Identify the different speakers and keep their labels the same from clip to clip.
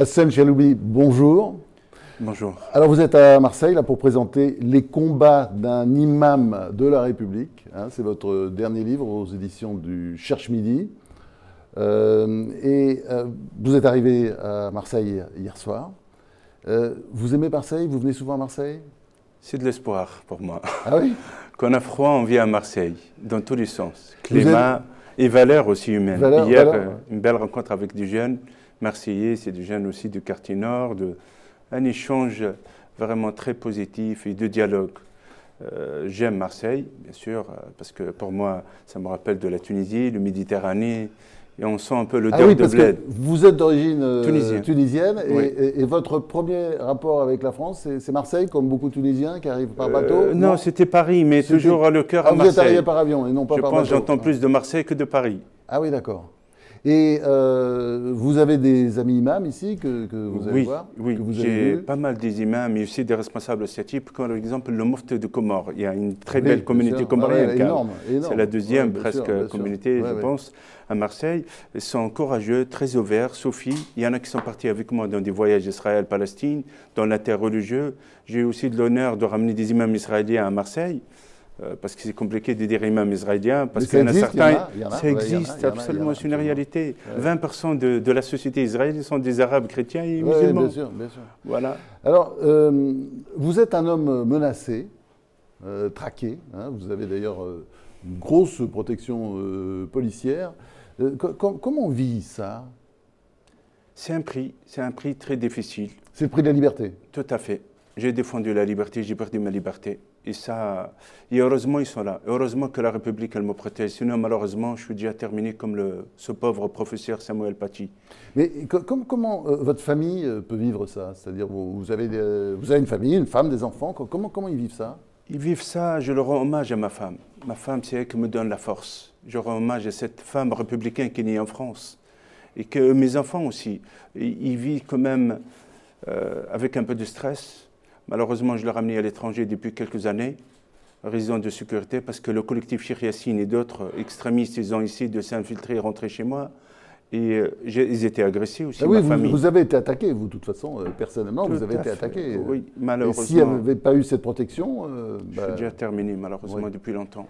Speaker 1: Hassan Chaloubi, bonjour. Bonjour. Alors vous êtes à Marseille là pour présenter Les combats d'un imam de la République. Hein, c'est votre dernier livre aux éditions du Cherche Midi. Euh, et euh, vous êtes arrivé à Marseille hier soir. Euh, vous aimez Marseille Vous venez souvent à Marseille C'est de l'espoir pour moi. Ah oui Quand on a froid, on vient à Marseille, dans tous les sens. Climat
Speaker 2: et valeurs aussi humaines. hier, une belle rencontre avec des jeunes marseillais, c'est des jeunes aussi du quartier nord, de, un échange vraiment très positif et de dialogue. Euh, j'aime Marseille, bien sûr, euh, parce que pour moi, ça me rappelle de la Tunisie, le Méditerranée, et on sent un peu le ah oui, de parce Que vous êtes d'origine euh, tunisienne, et,
Speaker 1: votre premier rapport avec la France, c'est Marseille, comme beaucoup de Tunisiens qui arrivent par bateau Non,
Speaker 2: c'était Paris, mais toujours le cœur à Marseille. Ah, vous êtes arrivé par avion et non pas par bateau. Je pense j'entends plus de Marseille que de Paris.
Speaker 1: Ah oui, d'accord. Et euh, vous avez des amis imams ici que, vous avez oui, Oui, j'ai
Speaker 2: pas mal des imams et aussi des responsables associatifs, comme par exemple le Moft de Comore. Il y a une très belle communauté comorienne. Ah c'est la deuxième presque communauté, je pense, à Marseille. Ils sont courageux, très ouverts, Sophie, Il y en a qui sont partis avec moi dans des voyages Israël-Palestine, dans la terre religieuse. J'ai aussi l'honneur de ramener des imams israéliens à Marseille. Euh, parce que c'est compliqué de dire imam israélien, parce qu'il y en a certains. Ça existe, absolument, c'est une réalité. 20% de, de, la société israélienne sont des Arabes
Speaker 1: chrétiens et musulmans. Bien sûr, bien sûr. Voilà. Alors, euh, vous êtes un homme menacé, euh, traqué. Hein. vous avez d'ailleurs une grosse protection policière. comment on vit ça C'est un prix, c'est
Speaker 2: un prix très difficile. C'est le prix de la liberté Tout à fait. J'ai défendu la liberté, j'ai perdu ma liberté. Et, ça, et heureusement, ils sont là. Heureusement que la République, elle me protège. Sinon, malheureusement, je
Speaker 1: suis déjà terminé comme le, ce pauvre professeur Samuel Paty. Mais comment euh, votre famille euh, peut vivre ça C'est-à-dire, vous, avez vous avez une famille, une femme, des enfants. Comment, comment ils vivent ça Ils vivent ça, je leur rends hommage à ma femme. Ma femme, c'est elle qui me donne la force. Je rends hommage
Speaker 2: à cette femme républicaine qui est née en France. Et que mes enfants aussi, ils vivent quand même euh, avec un peu de stress, Malheureusement, je l'ai ramené à l'étranger depuis quelques années, raison de sécurité, parce que le collectif Cheikh et d'autres extrémistes, ils ont essayé de s'infiltrer et rentrer chez moi. Et euh, ils étaient agressés aussi. Ah vous, avez
Speaker 1: été attaqué, vous, de toute façon, euh,
Speaker 2: personnellement, vous avez été attaqué. Euh. Oui, malheureusement. s'il n'y avait
Speaker 1: pas eu cette protection. Bah- je suis déjà
Speaker 2: terminé, malheureusement, depuis longtemps.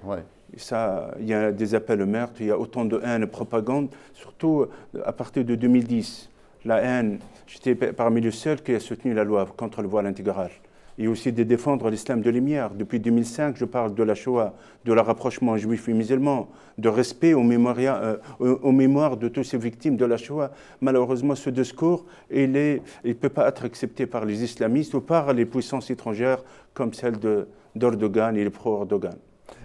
Speaker 2: ça, il y a des appels au meurtre, il y a autant de haine, de propagande, surtout à partir de 2010. La haine, j'étais parmi les seuls qui a soutenu la loi contre le voile intégral et aussi de défendre l'islam de lumière. Depuis 2005, je parle de la Shoah, de leur rapprochement juif et musulman, de respect aux, euh, euh, aux mémoires de toutes ces victimes de la Shoah. Malheureusement, ce discours, il ne il peut pas être accepté par les islamistes ou par les puissances étrangères comme celle
Speaker 1: d'Erdogan et les pro-Erdogan.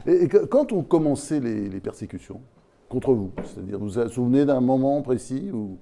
Speaker 1: Et, quand ont commencé les, persécutions contre vous C'est-à-dire, vous vous souvenez d'un moment précis où...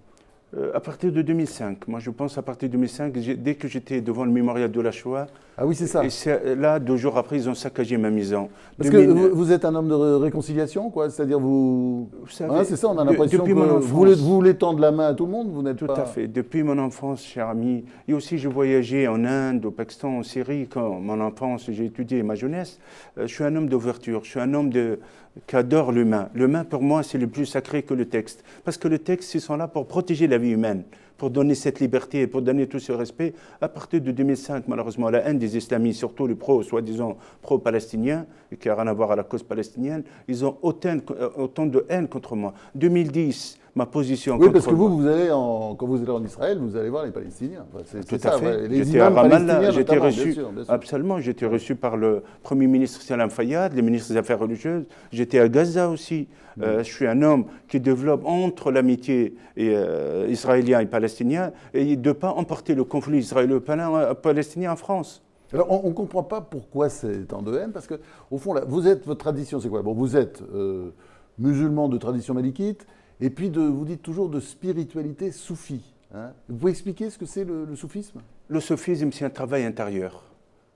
Speaker 1: Euh, à partir de 2005. Moi,
Speaker 2: je pense à partir de 2005, dès que j'étais devant le mémorial de la Shoah. Ah oui, c'est ça. Et euh, là, deux jours après, ils ont saccagé ma maison. Parce que vous,
Speaker 1: êtes un homme de réconciliation, quoi C'est-à-dire, vous. vous ah, c'est ça, on a l'impression que enfance, vous, voulez,
Speaker 2: tendre la main à tout le monde, vous n'êtes Tout à fait. Depuis mon enfance, cher ami, et aussi je voyageais en Inde, au Pakistan, en Syrie, quand mon enfance, j'ai étudié ma jeunesse, euh, je suis un homme d'ouverture, je suis un homme de, qu'adore l'humain. L'humain, pour moi, c'est le plus sacré que le texte. Parce que le texte, ils sont là pour protéger la vie humaine, pour donner cette liberté, et pour donner tout ce respect. À partir de 2005, malheureusement, la haine des islamistes, surtout les pro, soi-disant pro-palestiniens, qui n'ont rien à voir à la cause palestinienne, ils ont autant euh, de haine contre moi. 2010, ma position. Oui, parce que vous, quand vous allez en Israël, vous
Speaker 1: allez voir les Palestiniens. Tout à fait. j'étais à Ramallah, j'étais reçu,
Speaker 2: absolument, j'étais reçu par le Premier ministre Salam Fayyad, les ministres des Affaires religieuses. J'étais à Gaza aussi. Euh, mm. je suis un homme qui développe entre l'amitié euh, israélien et palestinien et de
Speaker 1: ne pas emporter le conflit israélo-palestinien en France. Alors, on ne comprend pas pourquoi c'est en de parce que, au fond, vous êtes, votre tradition, c'est quoi Bon, vous êtes euh, musulman de tradition malikite, et puis, de, vous dites toujours de spiritualité soufie. Hein. vous pouvez expliquer ce que c'est le, soufisme
Speaker 2: Le soufisme, c'est un travail intérieur.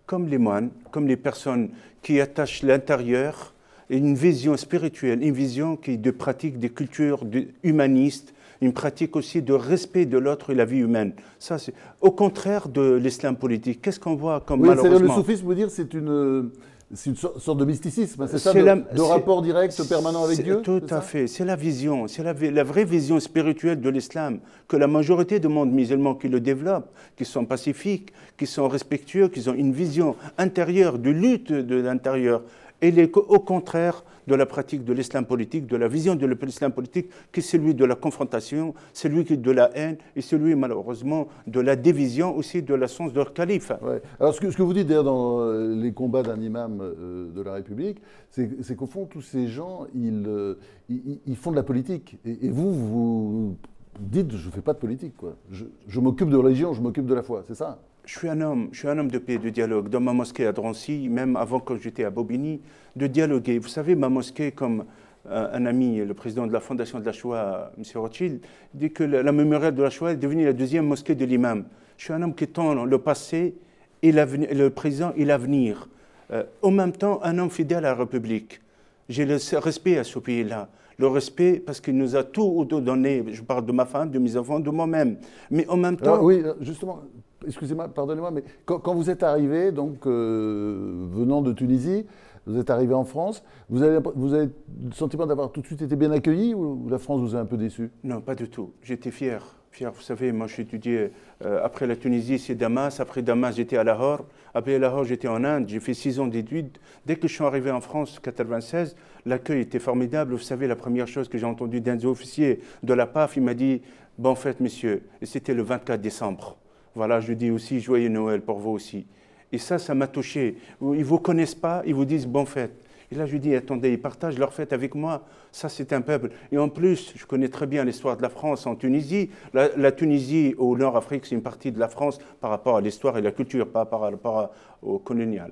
Speaker 2: Comme les moines, comme les personnes qui attachent l'intérieur une vision spirituelle, une vision qui de pratique des cultures humanistes, une pratique aussi de respect de l'autre et la vie humaine. Ça, c'est au contraire de l'islam politique. Qu'est-ce qu'on voit comme oui, malheureusement Le
Speaker 1: soufisme, vous dire, c'est une c'est une sorte de mysticisme, c'est ça, de, rapport direct permanent avec Dieu Tout
Speaker 2: à fait, c'est la vision, c'est la, la, vraie vision spirituelle de l'islam que la majorité du monde musulman qui le développe, qui sont pacifiques, qui sont respectueux, qui ont une vision intérieure, de lutte de l'intérieur, il est au contraire de la pratique de l'islam politique, de la vision de l'islam politique, qui est celui de la confrontation, celui de la haine et celui, malheureusement,
Speaker 1: de la division aussi de la science de leur calife. Alors, ce que, vous dites d'ailleurs dans euh, les combats d'un imam euh, de la République, c'est qu'au fond, tous ces gens, ils, euh, ils, font de la politique. Et, vous, vous dites, je ne fais pas de politique, quoi. Je, je m'occupe de religion, je m'occupe de la foi, c'est ça je suis un homme, je suis un homme de paix, de dialogue. Dans ma mosquée à Drancy,
Speaker 2: même avant que j'étais à Bobigny, de dialoguer. Vous savez, ma mosquée, comme euh, un ami, le président de la Fondation de la Shoah, M. Rothschild, dit que la, mémoriale de la Shoah est devenue la deuxième mosquée de l'imam. Je suis un homme qui tend le passé, et le présent et l'avenir. en euh, même temps, un homme fidèle à la République. J'ai le respect à ce pays-là le respect parce qu'il nous a tout donné. Je parle de ma femme, de mes enfants, de moi-même. Mais en même temps. Ah oui,
Speaker 1: euh, justement, excusez-moi, pardonnez-moi, mais quand, vous êtes arrivé, donc euh, venant de Tunisie, vous êtes arrivé en France, vous avez, vous avez le sentiment d'avoir tout de suite été bien accueilli ou, la France vous a un peu déçu Non, pas du tout.
Speaker 2: J'étais fier. Fier, vous savez, moi j'ai étudié euh, après la Tunisie, c'est Damas. Après Damas, j'étais à Lahore. Après Lahore, j'étais en Inde. J'ai fait six ans d'études. Dès que je suis arrivé en France, 96, l'accueil était formidable. Vous savez, la première chose que j'ai entendue d'un des officiers de la PAF, il m'a dit Bon, fête, fait, Et c'était le 24 décembre. Voilà, je dis aussi joyeux Noël pour vous aussi. Et ça, ça m'a touché. Ils ne vous connaissent pas, ils vous disent bon fête. Et là, je dis, attendez, ils partagent leur fête avec moi. Ça, c'est un peuple. Et en plus, je connais très bien l'histoire de la France en Tunisie. La, Tunisie au Nord-Afrique, c'est une partie de la France par rapport à l'histoire et la culture, pas par rapport au colonial.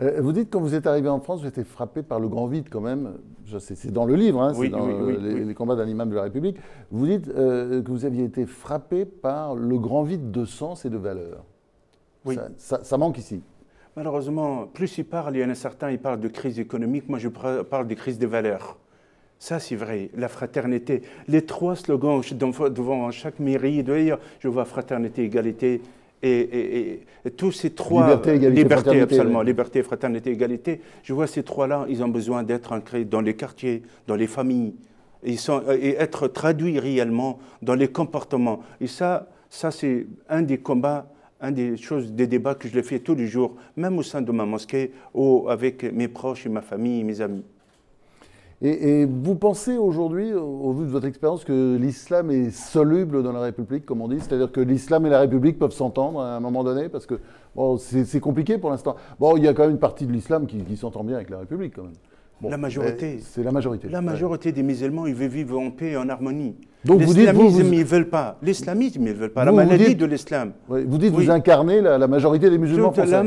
Speaker 1: Euh, vous dites quand vous êtes arrivé en France, vous étiez frappé par le grand vide quand même. C'est dans le livre, hein, c'est dans les, combats d'un imam de la République. Vous dites euh, que vous aviez été frappé par le grand vide de sens et de valeur. Oui. Ça, manque ici.
Speaker 2: Malheureusement, plus il parle, il y en a certains, qui parlent de crise économique. Moi, je parle de crise de valeurs. Ça, c'est vrai, la fraternité. Les trois slogans devant chaque mairie, d'ailleurs, je vois fraternité, égalité, et, tous ces trois liberté, absolument, liberté, fraternité, égalité. Je vois ces trois-là, ils ont besoin d'être ancrés dans les quartiers, dans les familles, ils sont, euh, et être traduits réellement dans les comportements. Et ça, ça c'est un des combats un des choses, des débats que je fais tous les jours, même au sein de ma mosquée ou avec mes proches et ma famille mes amis.
Speaker 1: Et, vous pensez aujourd'hui, au vu de votre expérience, que l'islam est soluble dans la République, comme on dit C'est-à-dire que l'islam et la République peuvent s'entendre à un moment donné Parce que bon, c'est compliqué pour l'instant. Bon, il y a quand même une partie de l'islam qui, s'entend bien avec la République, quand même. la majorité. C'est la majorité. La majorité des
Speaker 2: musulmans, ils veulent vivre en paix et en
Speaker 1: harmonie. Donc L'islamisme, vous... ils ne veulent pas. L'islamisme, ils ne veulent pas. la maladie de l'islam. vous dites vous incarnez la, majorité des musulmans français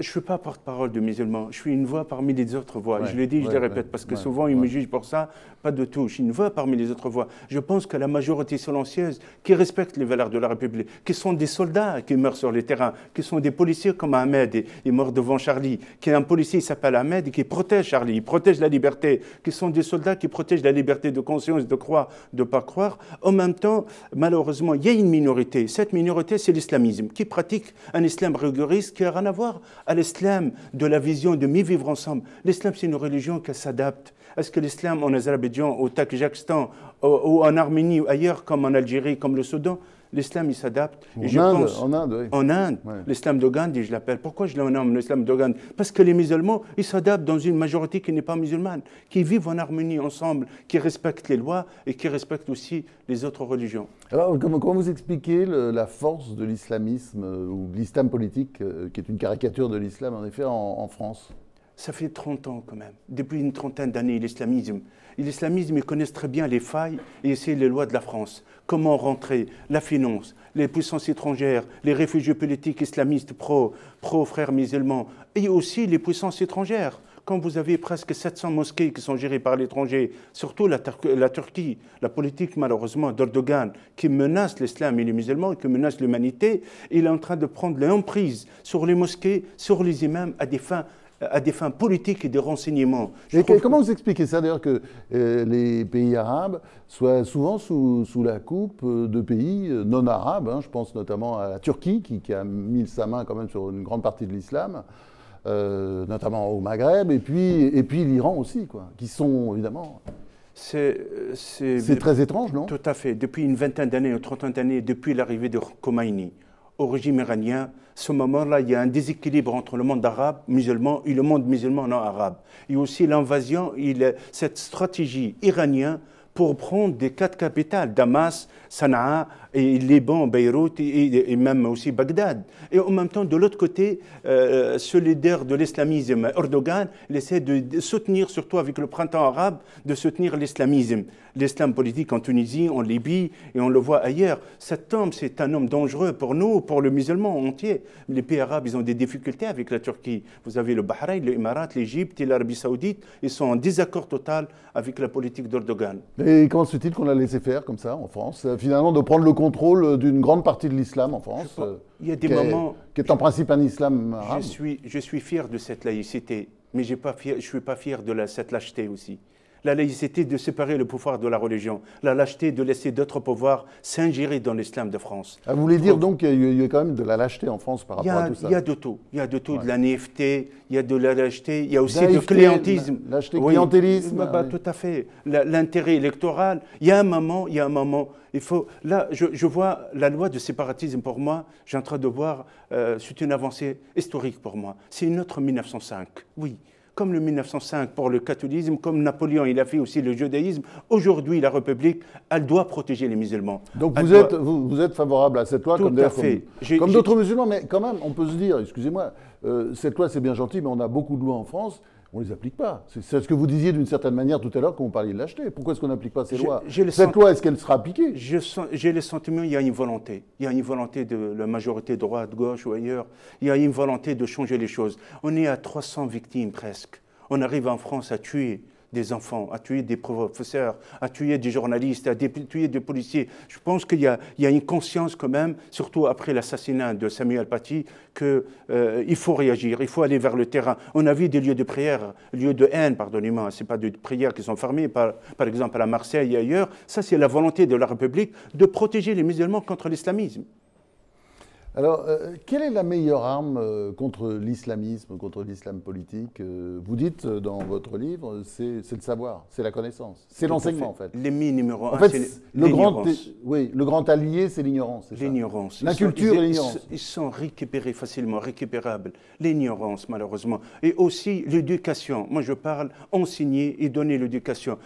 Speaker 1: je ne suis pas porte-parole
Speaker 2: de musulmans, je suis une voix parmi les autres voix. je le dis, je le répète, parce que souvent ils me jugent pour ça, pas de tout. Je suis une voix parmi les autres voix. Je pense que la majorité silencieuse, qui respecte les valeurs de la République, qui sont des soldats qui meurent sur les terrains, qui sont des policiers comme Ahmed, il est devant Charlie, qui est un policier, il s'appelle Ahmed, et qui protège Charlie, il protège la liberté, qui sont des soldats qui protègent la liberté de conscience, de croire, de ne pas croire. En même temps, malheureusement, il y a une minorité. Cette minorité, c'est l'islamisme, qui pratique un islam rigoriste qui n'a rien à voir à l'islam de la vision de mieux vivre ensemble. L'islam, c'est une religion qui s'adapte. Est-ce que l'islam en Azerbaïdjan, au Tadjikistan, ou en Arménie ou ailleurs, comme en Algérie, comme le Soudan, l'islam, il s'adapte. En, Inde, l'islam de je l'appelle. Pourquoi je l'appelle nomme l'islam de Parce que les musulmans, ils s'adaptent dans une majorité qui n'est pas musulmane, qui vivent en harmonie ensemble, qui respectent les lois et qui respectent aussi les autres religions.
Speaker 1: Alors, comment, vous expliquez la force de l'islamisme euh, ou de l'islam politique, euh, qui est une caricature de l'islam, en effet, en, en France ça fait 30 ans quand même, depuis une trentaine d'années, l'islamisme. L'islamisme, ils
Speaker 2: connaissent très bien les failles et c'est les lois de la France comment rentrer la finance, les puissances étrangères, les réfugiés politiques islamistes pro, pro-frères musulmans, et aussi les puissances étrangères. Quand vous avez presque 700 mosquées qui sont gérées par l'étranger, surtout la, Turquie, la politique malheureusement d'Erdogan, qui menace l'islam et les musulmans, qui menace l'humanité, il est en train de prendre l'emprise sur les mosquées, sur les imams à des fins
Speaker 1: à des fins politiques et de renseignement. comment vous expliquez ça d'ailleurs que euh, les pays arabes soient souvent sous, sous la coupe euh, de pays euh, non arabes hein. Je pense notamment à la Turquie qui, a mis sa main quand même sur une grande partie de l'islam. notamment au Maghreb, et puis, et puis l'Iran aussi, quoi, qui sont évidemment c'est
Speaker 2: très étrange, non Tout à fait. Depuis une vingtaine d'années, une trentaine d'années, depuis l'arrivée de Khomeini, au régime iranien, ce moment-là, il y a un déséquilibre entre le monde arabe musulman et le monde musulman non arabe. Et aussi l'invasion, cette stratégie iranienne pour prendre des quatre capitales, Damas, Sana'a, et Liban, Beyrouth et, et, même aussi Bagdad. Et en même temps, de l'autre côté, euh, ce leader de l'islamisme, Erdogan, essaie de soutenir, surtout avec le printemps arabe, de soutenir l'islamisme. L'islam politique en Tunisie, en Libye et on le voit ailleurs. Cet homme, c'est un homme dangereux pour nous, pour le musulman entier. Les pays arabes, ils ont des difficultés avec la Turquie. Vous avez le Bahreïn, les l'Égypte et l'Arabie saoudite. Ils sont en désaccord total avec la politique d'Erdogan.
Speaker 1: Et comment se fait-il qu'on l'a laissé faire comme ça en France euh, Finalement, de prendre le contrôle d'une grande partie de l'islam en France. Euh, il y des qui moments. Est, qui est en principe un islam Je
Speaker 2: suis, je suis fier de cette laïcité, mais j'ai pas fier, je suis pas fier de la, cette lâcheté aussi la laïcité de séparer le pouvoir de la religion, la lâcheté de laisser d'autres pouvoirs s'ingérer dans l'islam de France. Ah, vous voulez dire
Speaker 1: donc qu'il y a quand même de la lâcheté en France par rapport à tout ça Il y a de tout. Il y a de tout, de la
Speaker 2: naïveté, il y a de la lâcheté, il y a aussi du clientisme. Lâcheté, oui, clientélisme. Bah, bah, tout à fait. L'intérêt électoral, il y a un moment, il y a un moment. Il faut, là, je, vois la loi de séparatisme pour moi, j'ai en train de voir, euh, c'est une avancée historique pour moi. C'est une autre 1905, oui comme le 1905 pour le catholisme, comme Napoléon, il a fait aussi le judaïsme.
Speaker 1: Aujourd'hui, la République, elle doit protéger les musulmans. Donc vous, êtes, vous, êtes favorable à cette loi, comme, comme d'autres musulmans, mais quand même, on peut se dire, excusez-moi, euh, cette loi c'est bien gentil, mais on a beaucoup de lois en France on ne les applique pas. C'est ce que vous disiez d'une certaine manière tout à l'heure quand vous parliez de l'acheter. Pourquoi est-ce qu'on n'applique pas ces lois Cette loi, est-ce qu'elle sera appliquée J'ai le sentiment qu'il y a une volonté. Il y a une
Speaker 2: volonté de la majorité droite, gauche ou ailleurs. Il y a une volonté de changer les choses. On est à 300 victimes presque. On arrive en France à tuer des enfants, à tuer des professeurs, à tuer des journalistes, à tuer des policiers. Je pense qu'il y, a une conscience quand même, surtout après l'assassinat de Samuel Paty, qu'il euh, faut réagir, il faut aller vers le terrain. On a vu des lieux de prière, lieux de haine, pardonnez-moi, ce n'est pas des prières qui sont fermées, par, exemple à Marseille et ailleurs. Ça, c'est la volonté de la République de protéger les musulmans contre l'islamisme.
Speaker 1: Alors, euh, quelle est la meilleure arme euh, contre l'islamisme, contre l'islam politique euh, Vous dites dans votre livre, c'est le savoir, c'est la connaissance, c'est l'enseignement en fait. L'ennemi numéro en un, ah, c'est le grand, oui, le grand allié, c'est l'ignorance. L'ignorance. La culture et l'ignorance.
Speaker 2: Ils sont récupérés facilement, récupérables. L'ignorance, malheureusement. Et aussi l'éducation. Moi, je parle enseigner et donner l'éducation.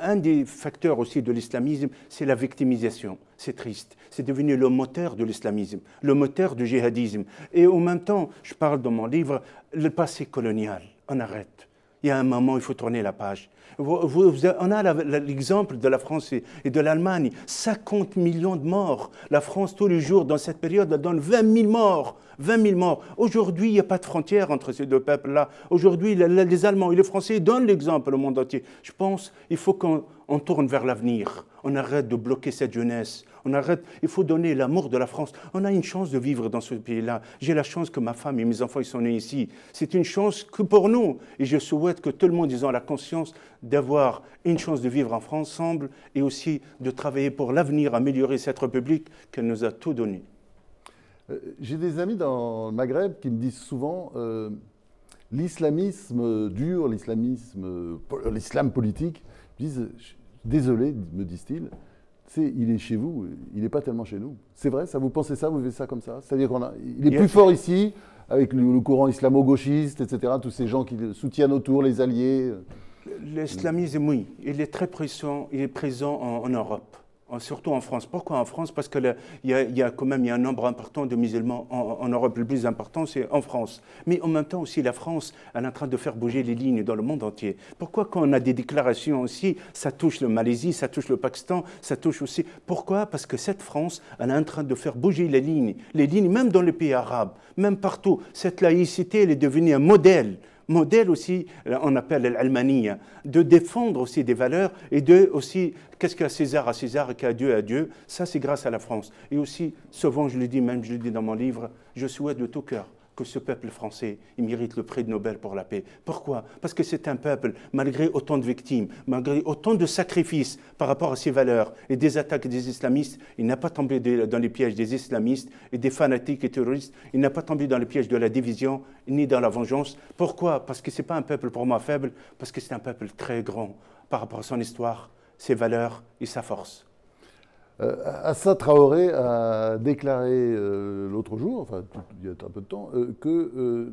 Speaker 2: Un des facteurs aussi de l'islamisme, c'est la victimisation. C'est triste. C'est devenu le moteur de l'islamisme, le moteur du djihadisme. Et en même temps, je parle dans mon livre, le passé colonial. On arrête il y a un moment, il faut tourner la page. on a l'exemple de la France et de l'Allemagne. 50 millions de morts. La France, tous les jours, dans cette période, donne 20 000 morts. 20 000 morts. Aujourd'hui, il n'y a pas de frontière entre ces deux peuples-là. Aujourd'hui, les Allemands et les Français donnent l'exemple au monde entier. Je pense qu'il faut qu'on tourne vers l'avenir. On arrête de bloquer cette jeunesse on arrête, il faut donner l'amour de la France. On a une chance de vivre dans ce pays-là. J'ai la chance que ma femme et mes enfants ils sont nés ici. C'est une chance que pour nous. Et je souhaite que tout le monde ait la conscience d'avoir une chance de vivre en France ensemble et aussi de travailler pour l'avenir, améliorer cette République qu'elle nous a tout donné.
Speaker 1: Euh, j'ai des amis dans le Maghreb qui me disent souvent euh, l'islamisme dur, l'islamisme, l'islam politique, disent désolé, me disent-ils, il est chez vous, il n'est pas tellement chez nous. C'est vrai, ça vous pensez ça, vous vivez ça comme ça C'est-à-dire qu'on a, il est plus fort ici, avec le, courant islamo-gauchiste, etc., tous ces gens qui soutiennent autour, les alliés
Speaker 2: L'islamisme, oui, il est très présent, il est présent en Europe surtout en France. Pourquoi en France Parce qu'il y, a quand même un nombre important de musulmans en, Europe. Le plus important, c'est en France. Mais en même temps aussi, la France, elle est en train de faire bouger les lignes dans le monde entier. Pourquoi quand on a des déclarations aussi, ça touche le Malaisie, ça touche le Pakistan, ça touche aussi... Pourquoi Parce que cette France, elle est en train de faire bouger les lignes. Les lignes, même dans les pays arabes, même partout. Cette laïcité, elle est devenue un modèle modèle aussi, euh, on appelle l'Allemagne, de défendre aussi des valeurs et de aussi, qu'est-ce qu'à César à César et qu'a Dieu à Dieu, ça c'est grâce à la France. Et aussi, souvent je le dis, même je le dis dans mon livre, je souhaite de tout cœur que ce peuple français mérite le prix de Nobel pour la paix. Pourquoi Parce que c'est un peuple, malgré autant de victimes, malgré autant de sacrifices par rapport à ses valeurs et des attaques des islamistes, il n'a pas tombé dans les pièges des islamistes et des fanatiques et terroristes, il n'a pas tombé dans les pièges de la division ni dans la vengeance. Pourquoi Parce que ce n'est pas un peuple pour moi faible, parce que c'est un peuple très grand par rapport à son histoire,
Speaker 1: ses valeurs et sa force. Euh, – Assad Traoré a déclaré euh, l'autre jour, enfin il y a un peu de temps, euh, que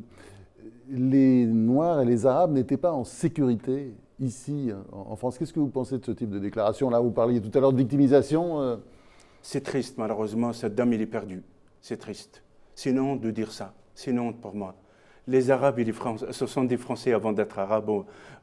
Speaker 1: les Noirs et les Arabes n'étaient pas en sécurité ici en, France. Qu'est-ce que vous pensez de ce type de déclaration Là, vous parliez tout à l'heure de victimisation. C'est triste, malheureusement, cette dame, il est perdu.
Speaker 2: C'est triste. C'est une de dire ça. C'est une pour moi les Arabes et les Français, ce sont des Français avant d'être Arabes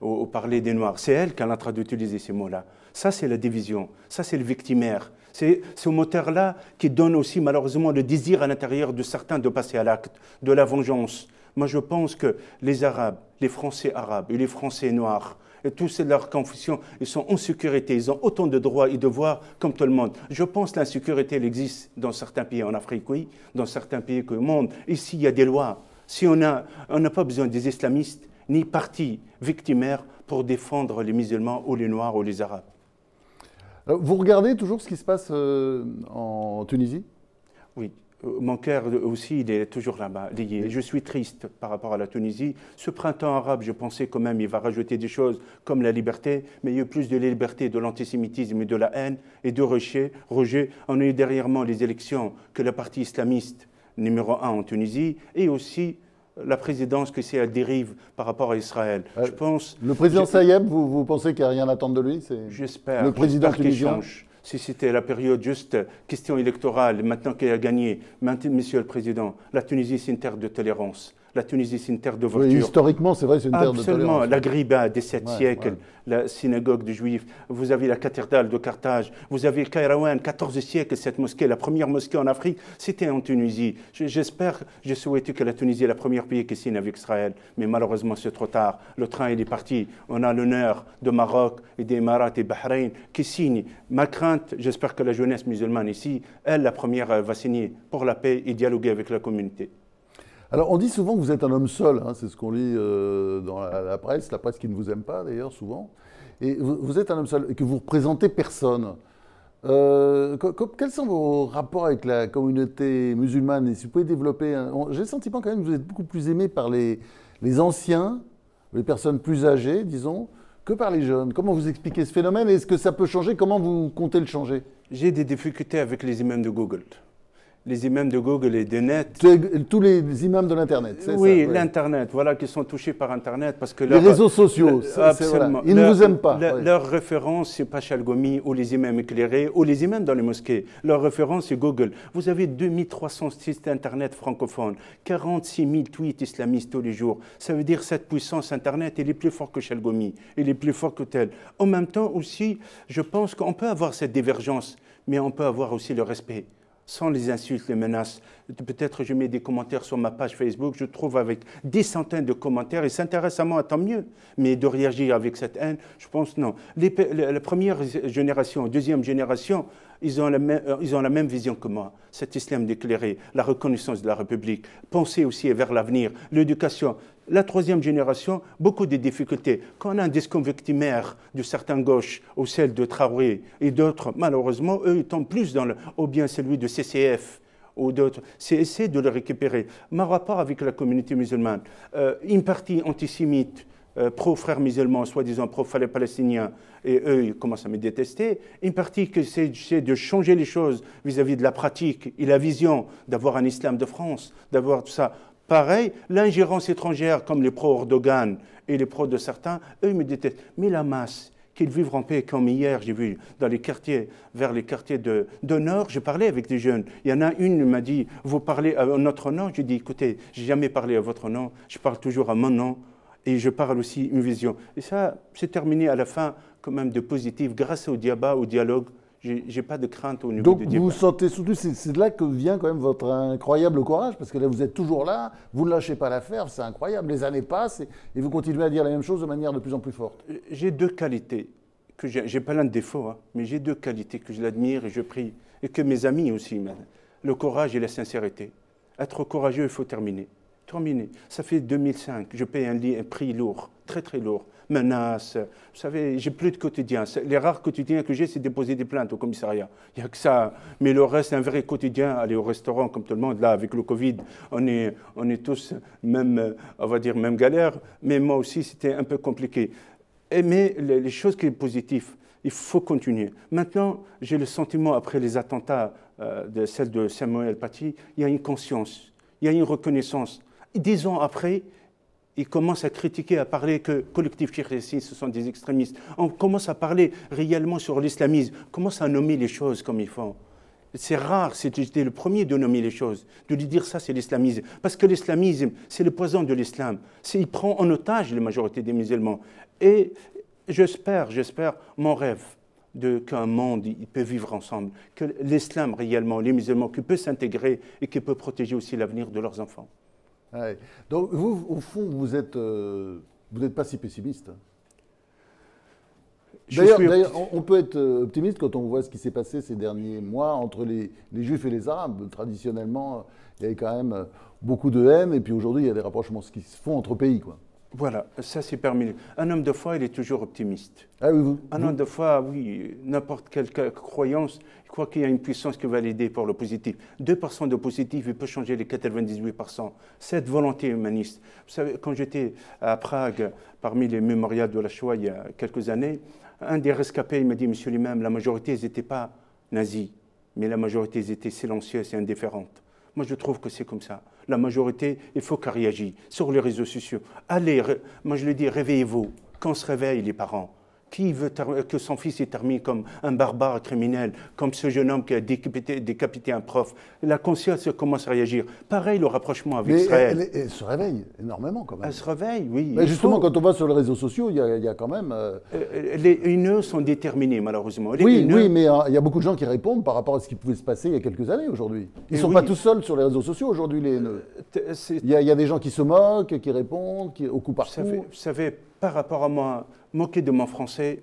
Speaker 2: au parler des Noirs. C'est elle qui a en train d'utiliser ces mots-là. Ça, c'est la division. Ça, c'est le victimaire. C'est ce moteur-là qui donne aussi malheureusement le désir à l'intérieur de certains de passer à l'acte, de la vengeance. Moi, je pense que les Arabes, les Français arabes et les Français noirs, et tous leurs confessions, ils sont en sécurité, ils ont autant de droits et devoirs comme tout le monde. Je pense que l'insécurité, elle existe dans certains pays en Afrique, oui, dans certains pays que le monde. Ici, il y a des lois, si on n'a pas besoin des islamistes ni partis victimaires pour défendre les musulmans ou les noirs ou les arabes.
Speaker 1: Euh, vous regardez toujours ce qui se passe euh, en Tunisie Oui.
Speaker 2: Euh, mon cœur aussi, il est toujours là-bas, lié. je suis triste par rapport à la Tunisie. Ce printemps arabe, je pensais quand même, il va rajouter des choses comme la liberté, mais il y a eu plus de liberté, de l'antisémitisme et de la haine et de rejet. rejet. On a eu derrière moi les élections que le parti islamiste numéro un en Tunisie, et aussi euh, la présidence que c'est à dérive par rapport à Israël. Euh, je pense. Le président Sayeb,
Speaker 1: vous, vous pensez qu'il n'y a rien à attendre de lui J'espère. Le président tunisien
Speaker 2: si c'était la période juste euh, question électorale, maintenant qu'il a gagné, Monsieur le Président, la Tunisie, c'est une terre de tolérance. La Tunisie, c'est une terre de voiture. Oui, historiquement,
Speaker 1: c'est vrai, c'est une terre de Absolument. Griba, des 7 siècles,
Speaker 2: la synagogue des Juifs. Vous avez la cathédrale de Carthage. Vous avez Kairouan, 14 siècles, cette mosquée, la première mosquée en Afrique, c'était en Tunisie. J'espère, j'ai souhaité que la Tunisie est la première pays qui signe avec Israël. Mais malheureusement, c'est trop tard. Le train, est parti. On a l'honneur de Maroc et des Émirats et Bahreïn qui signent. Ma crainte, j'espère que la jeunesse musulmane ici, elle, la première, euh, va signer pour la paix et dialoguer avec la communauté.
Speaker 1: Alors, on dit souvent que vous êtes un homme seul, hein, c'est ce qu'on lit euh, dans la, presse, la presse qui ne vous aime pas d'ailleurs souvent. Et vous, êtes un homme seul et que vous représentez personne. Euh, quels sont vos rapports avec la communauté musulmane Et si vous pouvez développer. J'ai le sentiment quand même que vous êtes beaucoup plus aimé par les, les anciens, les personnes plus âgées, disons, que par les jeunes. Comment vous expliquez ce phénomène Est-ce que ça peut changer Comment vous comptez le changer J'ai des difficultés avec les imams de Google les
Speaker 2: imams de Google et de Net. Tous les imams de l'Internet, c'est oui, ça Oui, l'Internet, voilà, qui sont touchés par Internet. parce que Les réseaux sociaux, Ils ne vous aiment pas. Leur référence, c'est pas Gomi ou les imams éclairés ou les imams dans les mosquées. Leur référence, c'est Google. Vous avez 2300 sites Internet francophones, 46 000 tweets islamistes tous les jours. Ça veut dire cette puissance Internet, elle est plus forte que Pachal Gomi, est plus forte que tel. En même temps aussi, je pense qu'on peut avoir cette divergence, mais on peut avoir aussi le respect sans les insultes, les menaces. Peut-être je mets des commentaires sur ma page Facebook, je trouve avec des centaines de commentaires, ils s'intéressent à moi, tant mieux. Mais de réagir avec cette haine, je pense non. la première génération, deuxième génération, ils ont, la même, euh, ils ont la même vision que moi. Cet islam déclaré, la reconnaissance de la République, penser aussi vers l'avenir, l'éducation. La troisième génération, beaucoup de difficultés. Quand on a un discours victimaire de certains gauches, ou celle de Traoré et d'autres, malheureusement, eux, ils tombent plus dans le, ou bien celui de CCF ou d'autres, c'est essayer de le récupérer. Ma rapport avec la communauté musulmane, euh, une partie antisémite, euh, pro-frères musulmans, soi-disant pro-palestiniens, et eux, ils commencent à me détester. Une partie c'est de changer les choses vis-à-vis de la pratique et la vision d'avoir un islam de France, d'avoir tout ça. Pareil, l'ingérence étrangère, comme les pro-Erdogan et les pro de certains, eux, ils me détestent. Mais la masse, qu'ils vivent en paix, comme hier, j'ai vu dans les quartiers, vers les quartiers de, Nord, je parlais avec des jeunes. Il y en a une m'a dit, vous parlez à notre nom J'ai dit, écoutez, j'ai jamais parlé à votre nom, je parle toujours à mon nom, et je parle aussi une vision. Et ça, c'est terminé à la fin quand même de positif grâce au diabat, au dialogue. J'ai pas de crainte au niveau de Donc vous
Speaker 1: sentez surtout, c'est de là que vient quand même votre incroyable courage, parce que là vous êtes toujours là, vous ne lâchez pas l'affaire, c'est incroyable. Les années passent et, vous continuez à dire la même chose de manière de plus en plus forte. Euh, j'ai deux qualités que j'ai pas l'un de défauts,
Speaker 2: hein, mais j'ai deux qualités que je l'admire et je prie et que mes amis aussi. Le courage et la sincérité. Être courageux, il faut terminer terminé. Ça fait 2005, je paye un, un prix lourd, très très lourd. Menaces, vous savez, j'ai plus de quotidien. Les rares quotidiens que j'ai, c'est déposer des plaintes au commissariat. Il n'y a que ça. Mais le reste, un vrai quotidien, aller au restaurant comme tout le monde. Là, avec le Covid, on est, on est tous même, euh, on va dire, même galère. Mais moi aussi, c'était un peu compliqué. mais les choses qui sont positives, il faut continuer. Maintenant, j'ai le sentiment, après les attentats, euh, de celle de Samuel Paty, il y a une conscience, il y a une reconnaissance dix ans après, ils commencent à critiquer, à parler que collectif Kirchnessi, ce sont des extrémistes. On commence à parler réellement sur l'islamisme, on commence à nommer les choses comme ils font. C'est rare, c'était le premier de nommer les choses, de lui dire ça, c'est l'islamisme. Parce que l'islamisme, c'est le poison de l'islam. Il prend en otage la majorité des musulmans. Et j'espère, j'espère, mon rêve, qu'un monde il peut vivre ensemble, que l'islam réellement, les musulmans, qui peut s'intégrer et qui peut protéger aussi l'avenir de leurs enfants.
Speaker 1: Donc, vous, au fond, vous êtes, euh, vous n'êtes pas si pessimiste. Hein. D'ailleurs, on peut être euh, optimiste quand on voit ce qui s'est passé ces derniers mois entre les, les, Juifs et les Arabes. Traditionnellement, il y avait quand même euh, beaucoup de haine, et puis aujourd'hui, il y a des rapprochements qui se font entre pays, quoi. Voilà, ça c'est permis. Un homme de foi, il est toujours optimiste. Ah un homme de foi, oui,
Speaker 2: n'importe quelle croyance, il croit qu'il y a une puissance qui va l'aider pour le positif. 2% de positif, il peut changer les 98%. Cette volonté humaniste. Vous savez, quand j'étais à Prague, parmi les mémorials de la Shoah il y a quelques années, un des rescapés il m'a dit, monsieur lui-même, la majorité, ils n'étaient pas nazis, mais la majorité, ils étaient silencieuses et indifférentes. Moi, je trouve que c'est comme ça la majorité, il faut qu'elle réagisse sur les réseaux sociaux. Allez, moi je le dis, réveillez-vous. Quand se réveillent les parents. Qui veut euh, que son fils est terminé comme un barbare criminel, comme ce jeune homme qui a décapité, un prof La conscience commence à réagir. Pareil, le rapprochement avec Israël.
Speaker 1: Elle, se réveille énormément quand même. Elle se réveille, oui. Mais justement, quand on va sur les réseaux sociaux, il y, a quand même. Euh, euh, les haineux sont déterminés, malheureusement. oui, oui, mais il y a beaucoup de gens qui répondent par rapport à ce qui pouvait se passer il y a quelques années aujourd'hui. Ils ne eh sont pas tout seuls sur les réseaux sociaux aujourd'hui, les haineux. Il y, a des gens qui se moquent, qui répondent, qui, au coup par coup.
Speaker 2: Vous savez, vous savez par rapport à moi, moquer de mon français,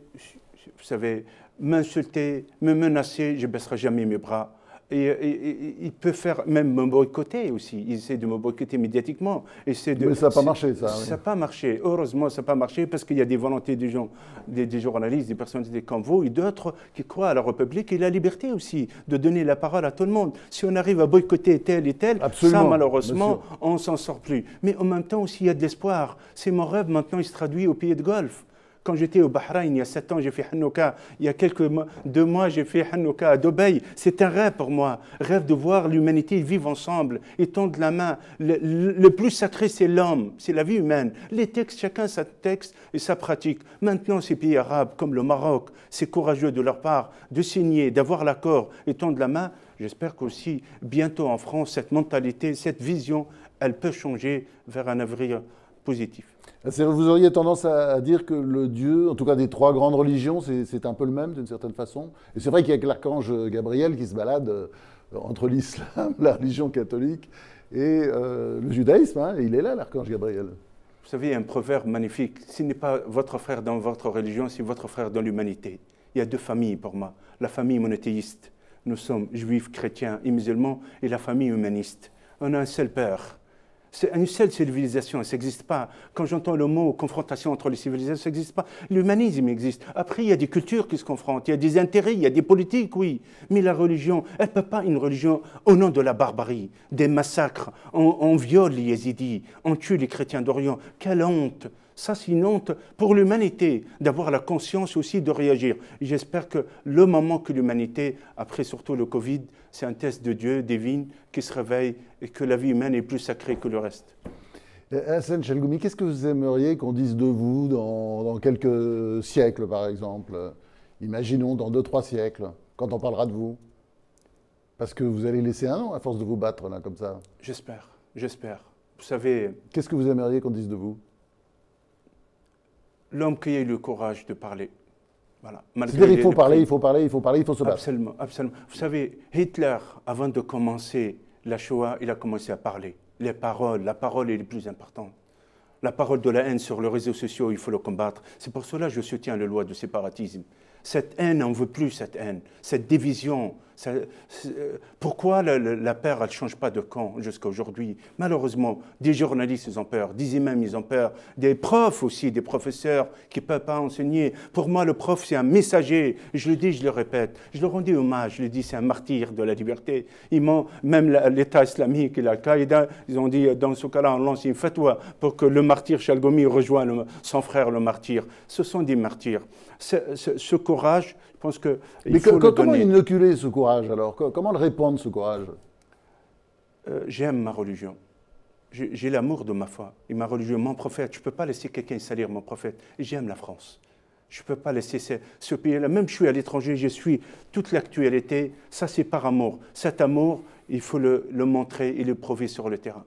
Speaker 2: vous savez, m'insulter, me menacer, je baisserai jamais mes bras. Et, il peut faire même me boycotter aussi. Il essaie de me boycotter médiatiquement. Mais ça n'a pas marché, ça. Ça n'a pas marché. Heureusement, ça n'a pas marché parce qu'il y a des volontés des gens, des, journalistes, des personnalités comme vous et d'autres qui croient à la République et la liberté aussi de donner la parole à tout le monde. Si on arrive à boycotter tel et tel, ça, malheureusement, on s'en sort plus. Mais en même temps aussi, il y a de l'espoir. C'est mon rêve maintenant, il se traduit au pays de Golfe. Quand j'étais au Bahreïn il y a sept ans, j'ai fait Hanouka. Il y a quelques mois, deux mois, j'ai fait Hanouka à Dubaï. C'est un rêve pour moi. Rêve de voir l'humanité vivre ensemble et tendre la main. Le, plus sacré, c'est l'homme, c'est la vie humaine. Les textes, chacun sa texte et sa pratique. Maintenant, ces pays arabes, comme le Maroc, c'est courageux de leur part de signer, d'avoir l'accord et tendre la main. J'espère qu'aussi, bientôt en France,
Speaker 1: cette mentalité, cette vision, elle peut changer vers un avenir positif. Vous auriez tendance à dire que le Dieu, en tout cas des trois grandes religions, c'est un peu le même d'une certaine façon. Et c'est vrai qu'il y a l'archange Gabriel qui se balade euh, entre l'islam, la religion catholique et euh, le judaïsme. Hein, il est là, l'archange Gabriel. Vous savez, il y a un proverbe
Speaker 2: magnifique. Ce n'est pas votre frère dans votre religion, c'est votre frère dans l'humanité. Il y a deux familles pour moi. La famille monothéiste. Nous sommes juifs, chrétiens et musulmans. Et la famille humaniste. On a un seul père c'est une seule civilisation, ça n'existe pas. Quand j'entends le mot confrontation entre les civilisations, ça n'existe pas. L'humanisme existe. Après, il y a des cultures qui se confrontent, il y a des intérêts, il y a des politiques, oui. Mais la religion, elle ne peut pas une religion au nom de la barbarie, des massacres. On, on viole les yézidis, on tue les chrétiens d'Orient. Quelle honte fascinante pour l'humanité d'avoir la conscience aussi de réagir. J'espère que le moment que l'humanité, après surtout le Covid, c'est un test de Dieu, divine, qui se réveille et que la vie humaine est plus sacrée que le reste.
Speaker 1: Euh, Hassan Chalgoumi, qu'est-ce que vous aimeriez qu'on dise de vous dans, dans quelques siècles, par exemple Imaginons dans deux, trois siècles, quand on parlera de vous Parce que vous allez laisser un an à force de vous battre, là, comme ça.
Speaker 2: J'espère, j'espère. Vous savez.
Speaker 1: Qu'est-ce que vous aimeriez qu'on dise de vous
Speaker 2: l'homme qui a eu le courage de parler. Voilà. C'est-à-dire faut parler, il faut parler, il faut parler, il faut se battre. Absolument, absolument. Vous savez, Hitler, avant de commencer la Shoah, il a commencé à parler. Les paroles, la parole est la plus importante. La parole de la haine sur les réseaux sociaux, il faut le combattre. C'est pour cela que je soutiens la loi de séparatisme. Cette haine, on ne veut plus cette haine. Cette division, euh, pourquoi la, peur, elle ne change pas de camp jusqu'à aujourd'hui Malheureusement, des journalistes, ils ont peur, des imams, ils ont peur, des profs aussi, des professeurs qui ne peuvent pas enseigner. Pour moi, le prof, c'est un messager. Je le dis, je le répète. Je le rends hommage, je le dis, c'est un martyr de la liberté. même l'État islamique et l'Al-Qaïda, ils ont dit, euh, dans ce cas-là, on lance une fatwa pour que le martyr Chalgomi rejoigne son frère, le martyr. Ce sont des martyrs. Ce, courage, je pense que. Il Mais faut que, le comment
Speaker 1: inoculer ce courage alors Comment le répondre ce courage
Speaker 2: euh, J'aime ma religion. J'ai l'amour de ma foi et ma religion, mon prophète. Je ne peux pas laisser quelqu'un salir mon prophète. J'aime la France. Je ne peux pas laisser ce, ce pays-là. Même je suis à l'étranger, je suis toute l'actualité. Ça, c'est par amour. Cet amour, il faut le montrer et le prouver sur le terrain.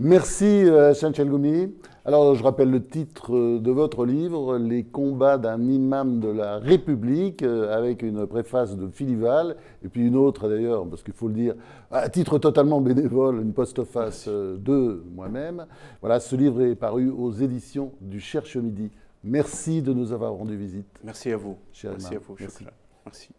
Speaker 1: Merci saint euh, Goumi. Alors je rappelle le titre euh, de votre livre, Les combats d'un imam de la République, euh, avec une préface de Filival, et puis une autre d'ailleurs, parce qu'il faut le dire, à titre totalement bénévole, une postface de moi-même. Voilà, ce livre est paru aux éditions du Cherche Midi. Merci de nous avoir rendu visite. Merci à vous. Merci à vous. Merci.